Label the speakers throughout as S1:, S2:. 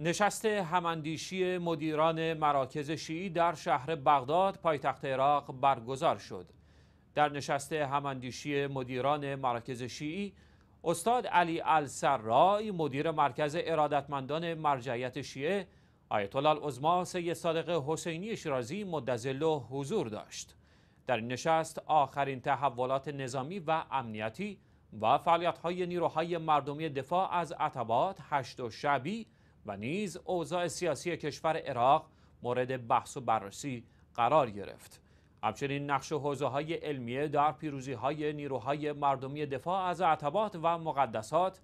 S1: نشست هماندیشی مدیران مراکز شیعی در شهر بغداد پایتخت عراق برگزار شد در نشست هماندیشی مدیران مراکز شیعی استاد علی السرای مدیر مرکز ارادتمندان مرجعیت شیعه آیت الله العظما سید صادق حسینی شیرازی مدظله حضور داشت در این نشست آخرین تحولات نظامی و امنیتی و فعالیت‌های نیروهای مردمی دفاع از عتبات هشت و شبی، و نیز اوضاع سیاسی کشور عراق مورد بحث و بررسی قرار گرفت همچنین نقش حوزه های علمیه در پیروزی های نیروهای مردمی دفاع از عتبات و مقدسات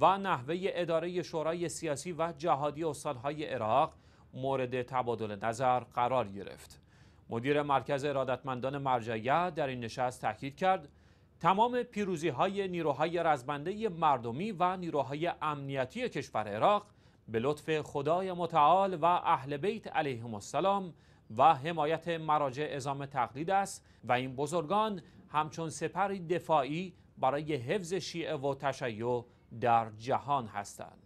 S1: و نحوه اداره شورای سیاسی و جهادی استانهای عراق مورد تبادل نظر قرار گرفت مدیر مرکز ارادتمندان مرجعیه در این نشست تاکید کرد تمام پیروزی های نیروهای رزمنده مردمی و نیروهای امنیتی کشور عراق به لطف خدای متعال و اهل بیت علیهم السلام و حمایت مراجع ازام تقلید است و این بزرگان همچون سپری دفاعی برای حفظ شیعه و تشیع در جهان هستند